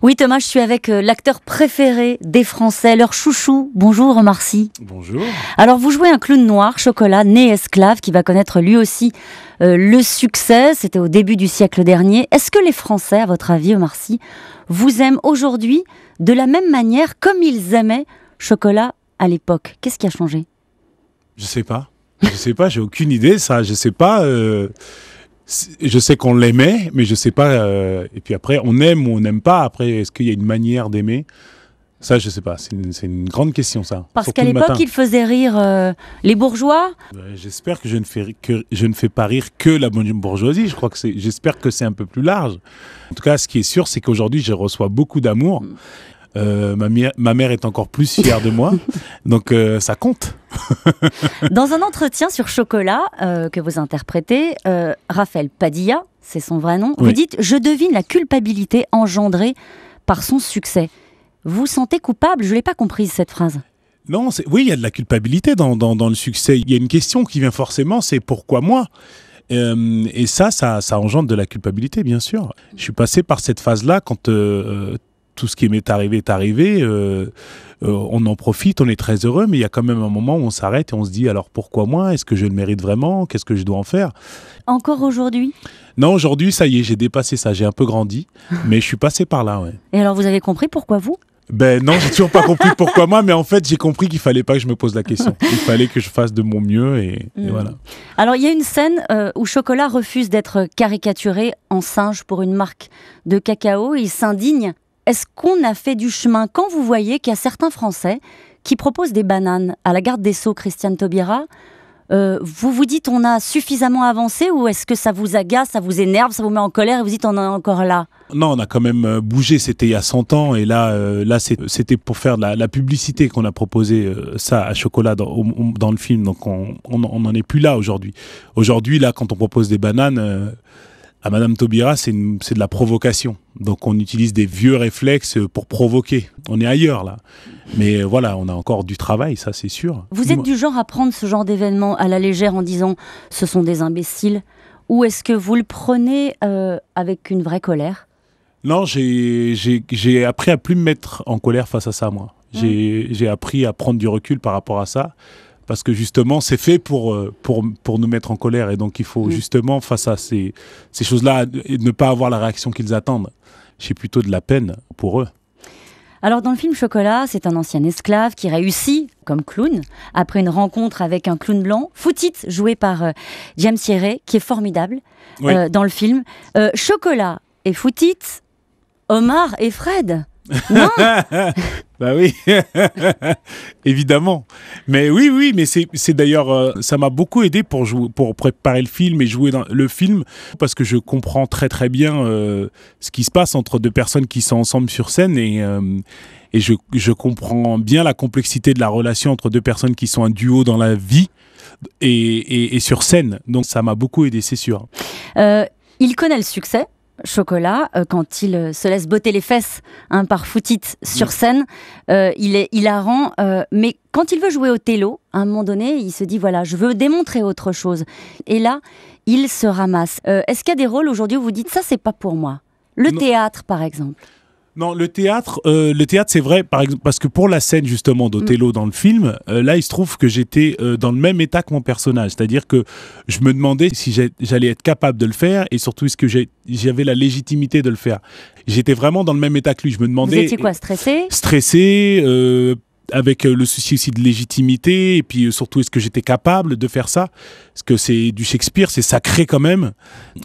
Oui, Thomas, je suis avec euh, l'acteur préféré des Français, leur chouchou. Bonjour, Marcy. Bonjour. Alors, vous jouez un clown noir, chocolat, né esclave, qui va connaître lui aussi euh, le succès. C'était au début du siècle dernier. Est-ce que les Français, à votre avis, Marcy, vous aiment aujourd'hui de la même manière comme ils aimaient chocolat à l'époque Qu'est-ce qui a changé Je sais pas. Je sais pas, j'ai aucune idée, ça. Je sais pas. Euh, je sais qu'on l'aimait, mais je sais pas. Euh, et puis après, on aime ou on n'aime pas. Après, est-ce qu'il y a une manière d'aimer ça, je sais pas. C'est une, une, grande question, ça. Parce qu'à l'époque, il faisait rire euh, les bourgeois. Euh, j'espère que je ne fais que je ne fais pas rire que la bourgeoisie. Je crois que c'est. J'espère que c'est un peu plus large. En tout cas, ce qui est sûr, c'est qu'aujourd'hui, je reçois beaucoup d'amour. Mm. ma, ma, mère est encore plus fière de moi, donc ça compte. Dans un entretien sur Chocolat euh, que vous interprétez, euh, Raphaël Padilla, c'est son vrai nom, vous dites Je devine la culpabilité engendrée par son succès. Vous sentez coupable Je ne l'ai pas comprise cette phrase. Non, oui, il y a de la culpabilité dans, le succès. Il y a une question qui vient forcément c'est pourquoi moi euh, et ça, ça, ça, engendre de la culpabilité, bien sûr. Je suis passé par cette phase-là quand tout ce qui m'est arrivé est arrivé. Euh, euh, on en profite, on est très heureux, mais il y a quand même un moment où on s'arrête et on se dit alors pourquoi moi Est-ce que je le mérite vraiment Qu'est-ce que je dois en faire Encore aujourd'hui Non, aujourd'hui, ça y est, j'ai dépassé ça, j'ai un peu grandi, mais je suis passé par là. Et alors, vous avez compris pourquoi vous ben non, j'ai toujours pas compris pourquoi moi, mais en fait, j'ai compris qu'il fallait pas que je me pose la question. Il fallait que je fasse de mon mieux et, hmm. voilà. Alors, il y a une scène euh, où Chocolat refuse d'être caricaturé en singe pour une marque de cacao. Il s'indigne est-ce qu'on a fait du chemin quand vous voyez qu'il y a certains Français qui proposent des bananes à la garde des Sceaux, Christiane Taubira euh, vous vous dites on a suffisamment avancé ou est-ce que ça vous agace, ça vous énerve, ça vous met en colère et vous dites on en est encore là Non, on a quand même euh, bougé, c'était il y a 100 ans et là, euh, là c'était pour faire la, publicité qu'on a proposé ça à Chocolat dans, le film, donc on n'en est plus là aujourd'hui. Aujourd'hui, là, quand on propose des bananes à Madame Taubira, c'est de la provocation. Donc on utilise des vieux réflexes pour provoquer. On est ailleurs là. Mais euh, voilà, on a encore du travail, ça c'est sûr. Vous êtes du genre à prendre ce genre d'événement à la légère en disant ce sont des imbéciles Ou est-ce que vous le prenez euh, avec une vraie colère Non, j'ai appris à plus me mettre en colère face à ça, moi. J'ai appris à prendre du recul par rapport à ça parce que justement, c'est fait euh, pour, pour, nous mettre en colère. Et donc, il faut mm. justement, face à ces, choses-là, ne pas avoir la réaction qu'ils attendent. J'ai plutôt de la peine pour eux. Alors dans le film Chocolat, c'est un ancien esclave qui réussit comme clown après une rencontre avec un clown blanc, Footit, joué par euh, James Thierry, qui est formidable euh, dans le film. Chocolat et Footit, Omar et Fred. Non Bah oui, évidemment. Mais oui, oui, mais c'est d'ailleurs, euh, ça m'a beaucoup aidé pour, jouer, pour préparer le film et jouer dans le film, parce que je comprends très très bien euh, ce qui se passe entre deux personnes qui sont ensemble sur scène et, euh, et je, je, comprends bien la complexité de la relation entre deux personnes qui sont un duo dans la vie et, et sur scène. Donc ça m'a beaucoup aidé, c'est sûr. il connaît le succès, Chocolat, euh, quand il euh, se laisse botter les fesses hein, par Footit sur mm. scène, euh, il est hilarant. mais quand il veut jouer au télo, à un moment donné, il se dit voilà, je veux démontrer autre chose. Et là, il se ramasse. Est-ce qu'il y a des rôles aujourd'hui où vous dites ça, c'est pas pour moi Le théâtre, par exemple non, le théâtre, euh, le théâtre, c'est vrai, par exemple, parce que pour la scène justement d'Othello mm. dans le film, euh, là, il se trouve que j'étais euh, dans le même état que mon personnage, c'est-à-dire que je me demandais si j'allais être capable de le faire et surtout est-ce que j'avais la légitimité de le faire. J'étais vraiment dans le même état que lui. Je me demandais. Vous étiez quoi, stressé Stressé, euh, avec euh, le souci aussi de légitimité et puis euh, surtout est-ce que j'étais capable de faire ça parce que c'est du Shakespeare c'est sacré quand même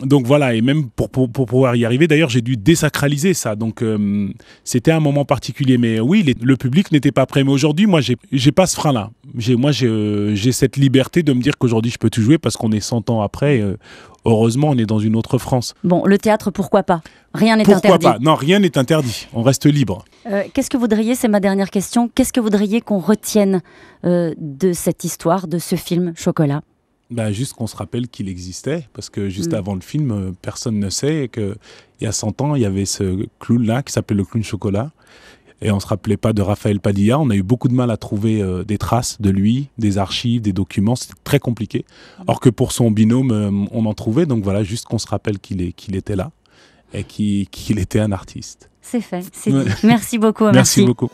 donc voilà et même pour, pour, pour pouvoir y arriver d'ailleurs j'ai dû désacraliser ça donc euh, c'était un moment particulier mais oui le public n'était pas prêt mais aujourd'hui moi j'ai pas ce frein là moi j'ai cette liberté de me dire qu'aujourd'hui je peux tout jouer parce qu'on est 100 ans après Heureusement, on est dans une autre France. Bon, le théâtre, pourquoi pas Rien n'est interdit. Pourquoi pas Non, rien n'est interdit. On reste libre. Euh, qu'est-ce que vous voudriez, c'est ma dernière question, qu'est-ce que vous voudriez qu'on retienne euh, de cette histoire, de ce film Chocolat bah, juste qu'on se rappelle qu'il existait, parce que juste mm. avant le film, euh, personne ne sait qu'il y a 100 ans, il y avait ce clown-là qui s'appelait le clown chocolat, et on se rappelait pas de Raphaël Padilla. On a eu beaucoup de mal à trouver euh, des traces de lui, des archives, des documents. C'était très compliqué. Mm. Or que pour son binôme, euh, on en trouvait. Donc voilà, juste qu'on se rappelle qu'il qu'il était là et qu'il était un artiste. C'est fait. c'est Dit. Merci beaucoup. merci beaucoup.